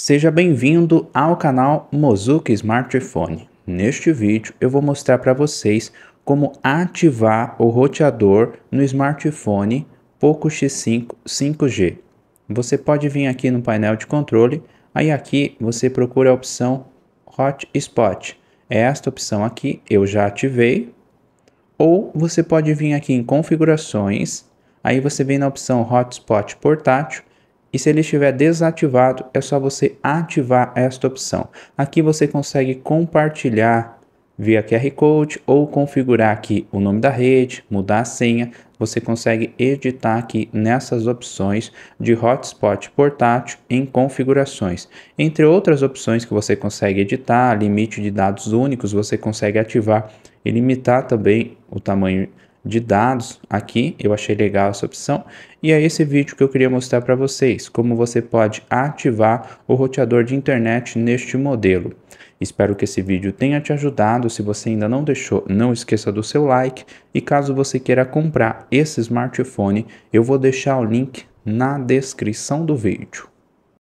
Seja bem-vindo ao canal Mozuki Smartphone. Neste vídeo eu vou mostrar para vocês como ativar o roteador no smartphone Poco X5 5G. Você pode vir aqui no painel de controle, aí aqui você procura a opção Hotspot. É esta opção aqui, eu já ativei. Ou você pode vir aqui em configurações, aí você vem na opção Hotspot portátil e se ele estiver desativado, é só você ativar esta opção. Aqui você consegue compartilhar via QR Code ou configurar aqui o nome da rede, mudar a senha. Você consegue editar aqui nessas opções de hotspot portátil em configurações. Entre outras opções que você consegue editar, limite de dados únicos, você consegue ativar e limitar também o tamanho de dados aqui, eu achei legal essa opção, e é esse vídeo que eu queria mostrar para vocês, como você pode ativar o roteador de internet neste modelo. Espero que esse vídeo tenha te ajudado, se você ainda não deixou, não esqueça do seu like, e caso você queira comprar esse smartphone, eu vou deixar o link na descrição do vídeo.